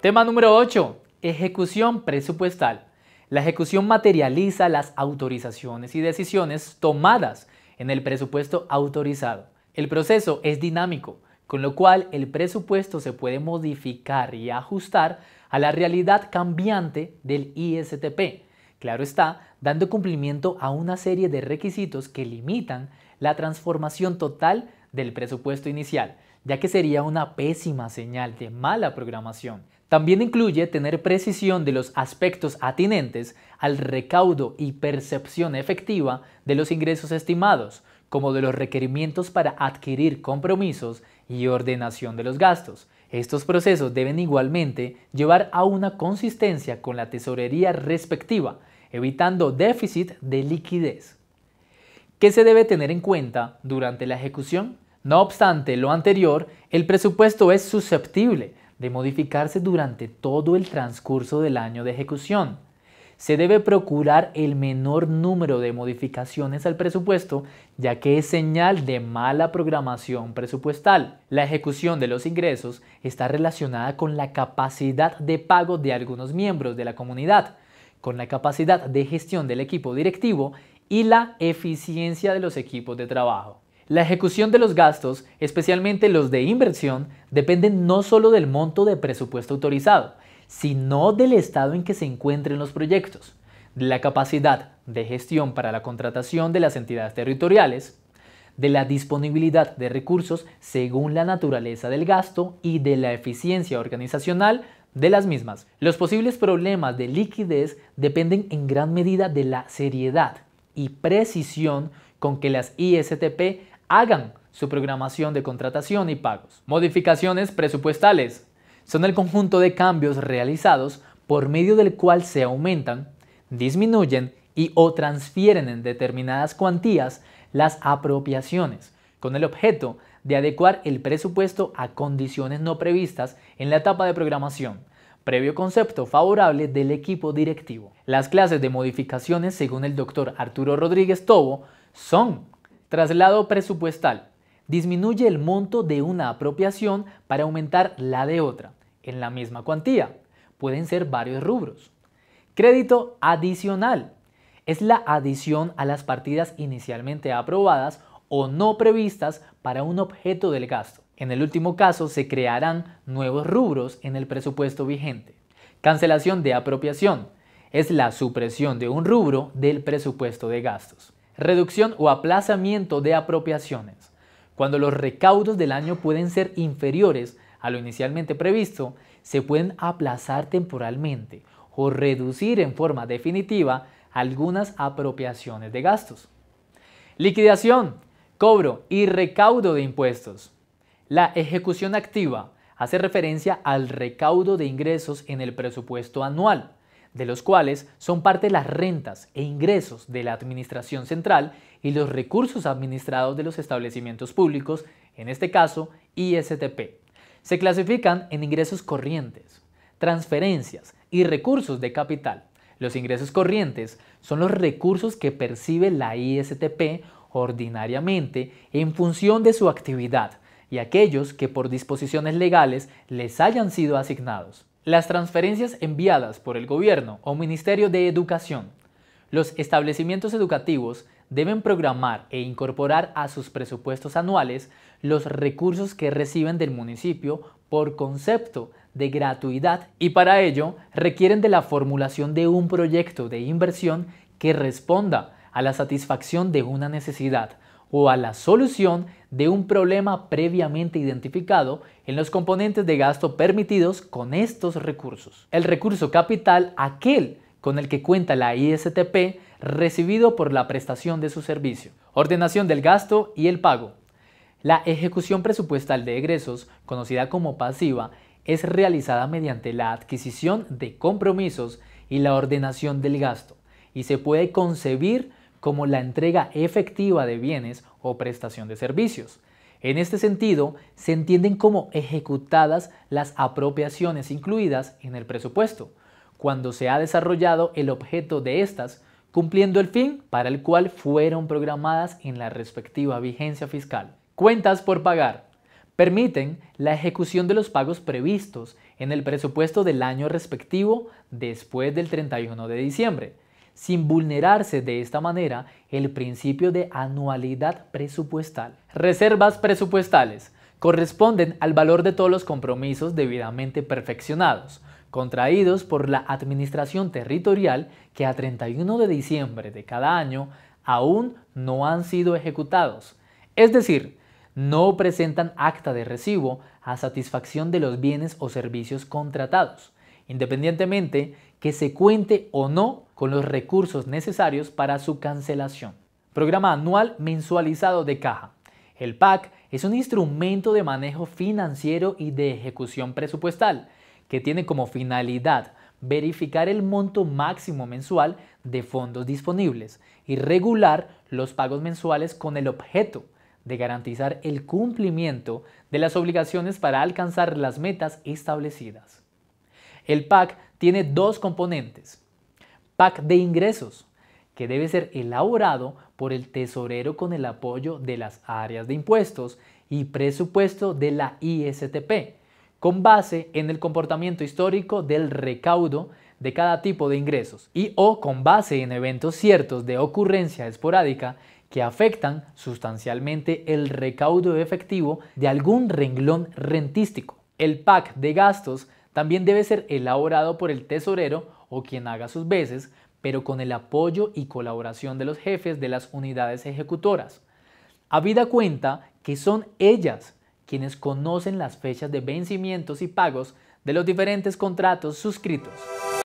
Tema número 8. Ejecución presupuestal. La ejecución materializa las autorizaciones y decisiones tomadas en el presupuesto autorizado. El proceso es dinámico, con lo cual el presupuesto se puede modificar y ajustar a la realidad cambiante del ISTP. Claro está, dando cumplimiento a una serie de requisitos que limitan la transformación total del presupuesto inicial, ya que sería una pésima señal de mala programación. También incluye tener precisión de los aspectos atinentes al recaudo y percepción efectiva de los ingresos estimados, como de los requerimientos para adquirir compromisos y ordenación de los gastos. Estos procesos deben igualmente llevar a una consistencia con la tesorería respectiva, evitando déficit de liquidez. ¿Qué se debe tener en cuenta durante la ejecución? No obstante lo anterior, el presupuesto es susceptible de modificarse durante todo el transcurso del año de ejecución. Se debe procurar el menor número de modificaciones al presupuesto, ya que es señal de mala programación presupuestal. La ejecución de los ingresos está relacionada con la capacidad de pago de algunos miembros de la comunidad, con la capacidad de gestión del equipo directivo y la eficiencia de los equipos de trabajo. La ejecución de los gastos, especialmente los de inversión, depende no solo del monto de presupuesto autorizado, sino del estado en que se encuentren los proyectos, de la capacidad de gestión para la contratación de las entidades territoriales, de la disponibilidad de recursos según la naturaleza del gasto y de la eficiencia organizacional de las mismas. Los posibles problemas de liquidez dependen en gran medida de la seriedad y precisión con que las ISTP hagan su programación de contratación y pagos. Modificaciones presupuestales son el conjunto de cambios realizados por medio del cual se aumentan, disminuyen y o transfieren en determinadas cuantías las apropiaciones, con el objeto de adecuar el presupuesto a condiciones no previstas en la etapa de programación, previo concepto favorable del equipo directivo. Las clases de modificaciones, según el doctor Arturo Rodríguez Tobo, son Traslado presupuestal. Disminuye el monto de una apropiación para aumentar la de otra, en la misma cuantía. Pueden ser varios rubros. Crédito adicional. Es la adición a las partidas inicialmente aprobadas o no previstas para un objeto del gasto. En el último caso, se crearán nuevos rubros en el presupuesto vigente. Cancelación de apropiación. Es la supresión de un rubro del presupuesto de gastos reducción o aplazamiento de apropiaciones. Cuando los recaudos del año pueden ser inferiores a lo inicialmente previsto, se pueden aplazar temporalmente o reducir en forma definitiva algunas apropiaciones de gastos. Liquidación, cobro y recaudo de impuestos. La ejecución activa hace referencia al recaudo de ingresos en el presupuesto anual de los cuales son parte las rentas e ingresos de la Administración Central y los recursos administrados de los establecimientos públicos, en este caso ISTP. Se clasifican en ingresos corrientes, transferencias y recursos de capital. Los ingresos corrientes son los recursos que percibe la ISTP ordinariamente en función de su actividad y aquellos que por disposiciones legales les hayan sido asignados. Las transferencias enviadas por el gobierno o Ministerio de Educación. Los establecimientos educativos deben programar e incorporar a sus presupuestos anuales los recursos que reciben del municipio por concepto de gratuidad y para ello requieren de la formulación de un proyecto de inversión que responda a la satisfacción de una necesidad o a la solución de un problema previamente identificado en los componentes de gasto permitidos con estos recursos. El recurso capital, aquel con el que cuenta la ISTP recibido por la prestación de su servicio. Ordenación del gasto y el pago. La ejecución presupuestal de egresos, conocida como pasiva, es realizada mediante la adquisición de compromisos y la ordenación del gasto, y se puede concebir como la entrega efectiva de bienes o prestación de servicios. En este sentido, se entienden como ejecutadas las apropiaciones incluidas en el presupuesto, cuando se ha desarrollado el objeto de estas, cumpliendo el fin para el cual fueron programadas en la respectiva vigencia fiscal. Cuentas por pagar. Permiten la ejecución de los pagos previstos en el presupuesto del año respectivo después del 31 de diciembre, sin vulnerarse de esta manera el principio de anualidad presupuestal. Reservas presupuestales corresponden al valor de todos los compromisos debidamente perfeccionados, contraídos por la Administración Territorial que a 31 de diciembre de cada año aún no han sido ejecutados, es decir, no presentan acta de recibo a satisfacción de los bienes o servicios contratados, independientemente que se cuente o no con los recursos necesarios para su cancelación. Programa anual mensualizado de caja. El PAC es un instrumento de manejo financiero y de ejecución presupuestal que tiene como finalidad verificar el monto máximo mensual de fondos disponibles y regular los pagos mensuales con el objeto de garantizar el cumplimiento de las obligaciones para alcanzar las metas establecidas. El PAC tiene dos componentes, PAC de ingresos, que debe ser elaborado por el tesorero con el apoyo de las áreas de impuestos y presupuesto de la ISTP, con base en el comportamiento histórico del recaudo de cada tipo de ingresos y o con base en eventos ciertos de ocurrencia esporádica que afectan sustancialmente el recaudo efectivo de algún renglón rentístico. El PAC de gastos también debe ser elaborado por el tesorero o quien haga sus veces, pero con el apoyo y colaboración de los jefes de las unidades ejecutoras. Habida cuenta que son ellas quienes conocen las fechas de vencimientos y pagos de los diferentes contratos suscritos.